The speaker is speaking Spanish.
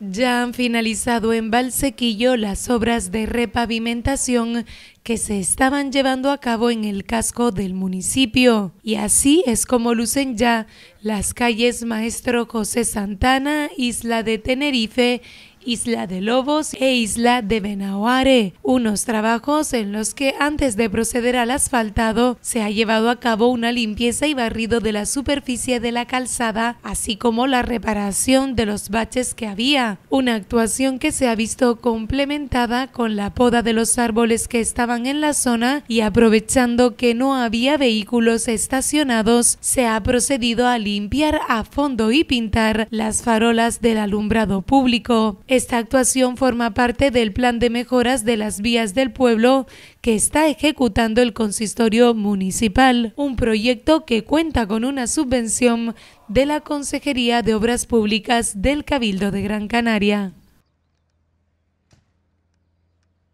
Ya han finalizado en Valsequillo las obras de repavimentación que se estaban llevando a cabo en el casco del municipio. Y así es como lucen ya las calles Maestro José Santana, Isla de Tenerife Isla de Lobos e Isla de Benahuare, unos trabajos en los que antes de proceder al asfaltado se ha llevado a cabo una limpieza y barrido de la superficie de la calzada, así como la reparación de los baches que había, una actuación que se ha visto complementada con la poda de los árboles que estaban en la zona y aprovechando que no había vehículos estacionados, se ha procedido a limpiar a fondo y pintar las farolas del alumbrado público. Esta actuación forma parte del plan de mejoras de las vías del pueblo que está ejecutando el consistorio municipal, un proyecto que cuenta con una subvención de la Consejería de Obras Públicas del Cabildo de Gran Canaria.